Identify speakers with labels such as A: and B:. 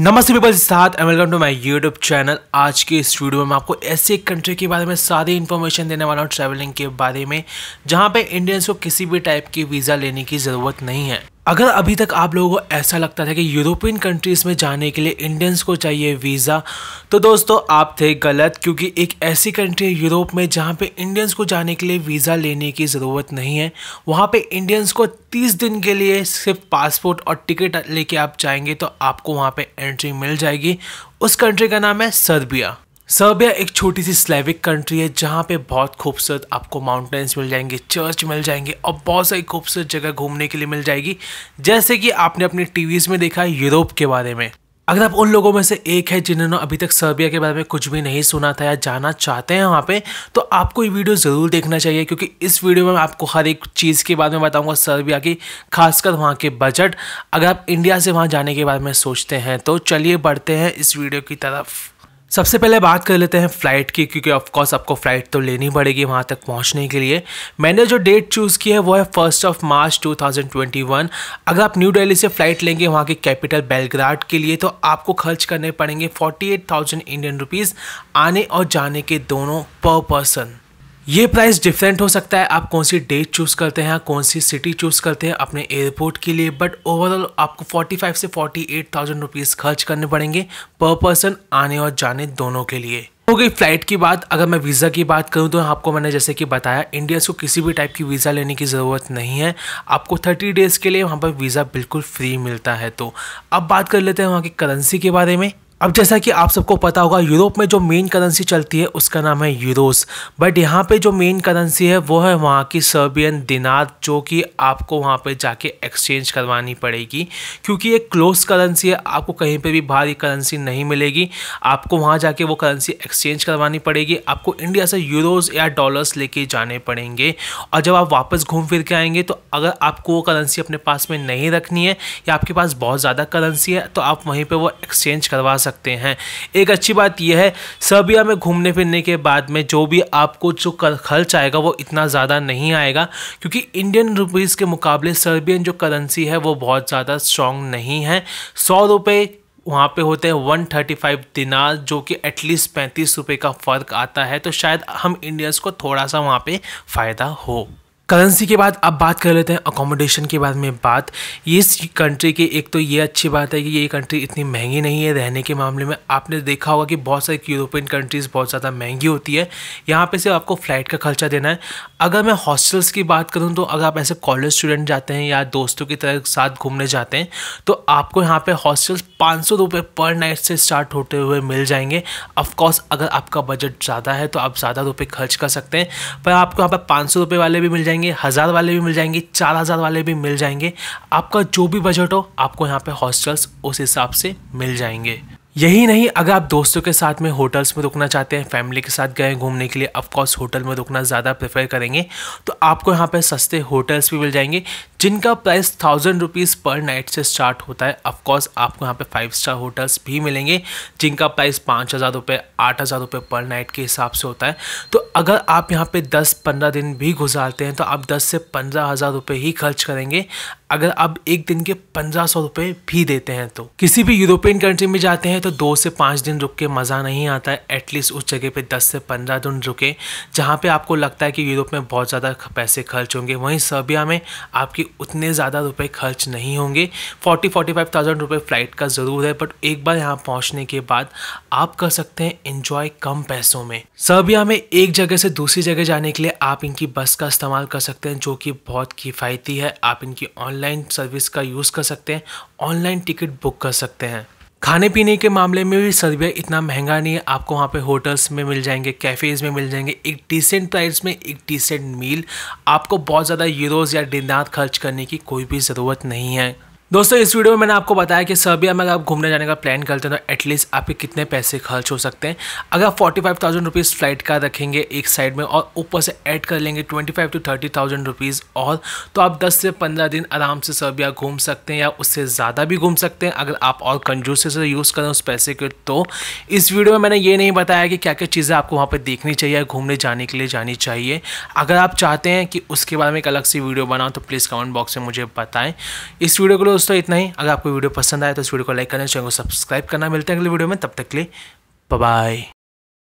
A: नमस्ते पीपल साथ and welcome to my YouTube channel आज के इस वीडियो में आपको ऐसे कंट्री के बारे में सारी इन्फॉर्मेशन देने वाला हूँ ट्रैवलिंग के बारे में जहाँ पे इंडियंस को किसी भी टाइप की वीज़ा लेने की ज़रूरत नहीं है अगर अभी तक आप लोगों को ऐसा लगता था कि यूरोपियन कंट्रीज़ में जाने के लिए इंडियंस को चाहिए वीज़ा तो दोस्तों आप थे गलत क्योंकि एक ऐसी कंट्री है यूरोप में जहाँ पे इंडियंस को जाने के लिए वीज़ा लेने की ज़रूरत नहीं है वहाँ पे इंडियंस को 30 दिन के लिए सिर्फ पासपोर्ट और टिकट लेके आप जाएंगे तो आपको वहाँ पर एंट्री मिल जाएगी उस कंट्री का नाम है सर्बिया सर्बिया एक छोटी सी स्लेविक कंट्री है जहाँ पे बहुत खूबसूरत आपको माउंटेन्स मिल जाएंगे चर्च मिल जाएंगे और बहुत सारी खूबसूरत जगह घूमने के लिए मिल जाएगी जैसे कि आपने अपने टीवीज़ में देखा है यूरोप के बारे में अगर आप उन लोगों में से एक है जिन्होंने अभी तक सर्बिया के बारे में कुछ भी नहीं सुना था या जाना चाहते हैं वहाँ पे तो आपको ये वीडियो ज़रूर देखना चाहिए क्योंकि इस वीडियो में मैं आपको हर एक चीज़ के बारे में बताऊंगा सर्बिया की खासकर वहाँ के बजट अगर आप इंडिया से वहाँ जाने के बारे में सोचते हैं तो चलिए बढ़ते हैं इस वीडियो की तरफ सबसे पहले बात कर लेते हैं फ़्लाइट की क्योंकि ऑफकोर्स आपको फ़्लाइट तो लेनी पड़ेगी वहाँ तक पहुँचने के लिए मैंने जो डेट चूज़ की है वो है फर्स्ट ऑफ मार्च 2021 अगर आप न्यू दिल्ली से फ़्लाइट लेंगे वहाँ के कैपिटल बेलग्राड के लिए तो आपको खर्च करने पड़ेंगे 48,000 इंडियन रुपीज़ आने और जाने के दोनों पर पर्सन ये प्राइस डिफरेंट हो सकता है आप कौन सी डेट चूज़ करते हैं कौन सी सिटी चूज़ करते हैं अपने एयरपोर्ट के लिए बट ओवरऑल आपको 45 से 48,000 रुपीज़ खर्च करने पड़ेंगे पर पर्सन आने और जाने दोनों के लिए हो गई फ्लाइट की बात अगर मैं वीज़ा की बात करूं तो आपको मैंने जैसे कि बताया इंडिया को किसी भी टाइप की वीज़ा लेने की ज़रूरत नहीं है आपको थर्टी डेज़ के लिए वहाँ पर वीज़ा बिल्कुल फ्री मिलता है तो अब बात कर लेते हैं वहाँ की करेंसी के बारे में अब जैसा कि आप सबको पता होगा यूरोप में जो मेन करेंसी चलती है उसका नाम है यूरोस बट यहाँ पे जो मेन करेंसी है वो है वहाँ की सर्बियन दिनार जो कि आपको वहाँ पे जाके एक्सचेंज करवानी पड़ेगी क्योंकि ये क्लोज करेंसी है आपको कहीं पे भी भारी करेंसी नहीं मिलेगी आपको वहाँ जाके वो करेंसी एक्सचेंज करवानी पड़ेगी आपको इंडिया से यूरोज़ या डॉलर्स लेके जाने पड़ेंगे और जब आप वापस घूम फिर के आएंगे तो अगर आपको वो करेंसी अपने पास में नहीं रखनी है या आपके पास बहुत ज़्यादा करेंसी है तो आप वहीं पर वो एक्सचेंज करवा सकते सकते हैं एक अच्छी बात यह है सर्बिया में घूमने फिरने के बाद में जो भी आपको जो खर्च आएगा वो इतना ज़्यादा नहीं आएगा क्योंकि इंडियन रुपीज़ के मुकाबले सर्बियन जो करेंसी है वो बहुत ज़्यादा स्ट्रॉन्ग नहीं है सौ रुपये वहाँ पे होते हैं 135 दिनार जो कि एटलीस्ट पैंतीस रुपये का फ़र्क आता है तो शायद हम इंडियंस को थोड़ा सा वहाँ पे फ़ायदा हो करेंसी के बाद अब बात कर लेते हैं अकोमोडेशन के बाद में बात ये कंट्री की एक तो ये अच्छी बात है कि ये कंट्री इतनी महंगी नहीं है रहने के मामले में आपने देखा होगा कि बहुत सारी यूरोपियन कंट्रीज़ बहुत ज़्यादा महंगी होती है यहाँ पे सिर्फ आपको फ़्लाइट का खर्चा देना है अगर मैं हॉस्टल्स की बात करूँ तो अगर आप ऐसे कॉलेज स्टूडेंट जाते हैं या दोस्तों की तरह साथ घूमने जाते हैं तो आपको यहाँ पर हॉस्टल्स पाँच सौ पर नाइट से स्टार्ट होते हुए मिल जाएंगे अफकोर्स अगर आपका बजट ज़्यादा है तो आप ज़्यादा रुपये खर्च कर सकते हैं पर आपको यहाँ पर पाँच सौ वाले भी मिल जाएंगे जाएंगे हज़ार वाले भी मिल जाएंगे चार हज़ार वाले भी मिल जाएंगे आपका जो भी बजट हो आपको यहाँ पे हॉस्टल्स उस हिसाब से मिल जाएंगे यही नहीं अगर आप दोस्तों के साथ में होटल्स में रुकना चाहते हैं फैमिली के साथ गए घूमने के लिए ऑफकोर्स होटल में रुकना ज़्यादा प्रेफर करेंगे तो आपको यहाँ पर सस्ते होटल्स भी मिल जाएंगे जिनका price thousand rupees per night से स्टार्ट होता है ऑफकोर्स आपको यहाँ पे फाइव स्टार होटल्स भी मिलेंगे जिनका प्राइस पाँच हज़ार रुपये आठ हज़ार रुपये पर नाइट के हिसाब से होता है तो अगर आप यहाँ पे दस पंद्रह दिन भी गुजारते हैं तो आप दस से पंद्रह हज़ार रुपये ही खर्च करेंगे अगर आप एक दिन के पंद्रह सौ रुपये भी देते हैं तो किसी भी यूरोपियन कंट्री में जाते हैं तो दो से पाँच दिन रुक के मज़ा नहीं आता है एटलीस्ट उस जगह पे दस से पंद्रह दिन रुके जहाँ पे आपको लगता है कि यूरोप में बहुत ज़्यादा पैसे खर्च होंगे वहीं सर्बिया में आपकी उतने ज़्यादा रुपए खर्च नहीं होंगे फोर्टी फोर्टी फाइव थाउजेंड रुपये फ़्लाइट का ज़रूर है बट एक बार यहाँ पहुँचने के बाद आप कर सकते हैं इन्जॉय कम पैसों में सर्बिया में एक जगह से दूसरी जगह जाने के लिए आप इनकी बस का इस्तेमाल कर सकते हैं जो कि बहुत किफ़ायती है आप इनकी ऑनलाइन सर्विस का यूज़ कर सकते हैं ऑनलाइन टिकट बुक कर सकते हैं खाने पीने के मामले में भी सर्बिया इतना महंगा नहीं है आपको वहाँ पे होटल्स में मिल जाएंगे कैफ़ेज़ में मिल जाएंगे एक डिसेंट प्राइस में एक डिसेंट मील आपको बहुत ज़्यादा यूरोज़ या डिनार खर्च करने की कोई भी ज़रूरत नहीं है दोस्तों इस वीडियो में मैंने आपको बताया कि सर्बिया में अगर आप घूमने जाने का प्लान करते हैं तो एटलीस्ट आपके कितने पैसे खर्च हो सकते हैं अगर आप forty five thousand rupees flight का रखेंगे एक साइड में और ऊपर से ऐड कर लेंगे twenty five to thirty thousand rupees और तो आप दस से पंद्रह दिन आराम से सर्बिया घूम सकते हैं या उससे ज़्यादा भी घूम सकते हैं अगर आप और कंजूसी से यूज़ करें उस पैसे के तो इस वीडियो में मैंने ये नहीं बताया कि क्या क्या चीज़ें आपको वहाँ पर देखनी चाहिए घूमने जाने के लिए जानी चाहिए अगर आप चाहते हैं कि उसके बारे में एक अलग सी वीडियो बनाओ तो प्लीज़ कमेंट बॉक्स में मुझे बताएँ इस वीडियो को दोस्तों इतना ही अगर आपको वीडियो पसंद आए तो इस वीडियो को लाइक करना चैनल को सब्सक्राइब करना मिलते हैं अगले वीडियो में तब तक के लिए बाय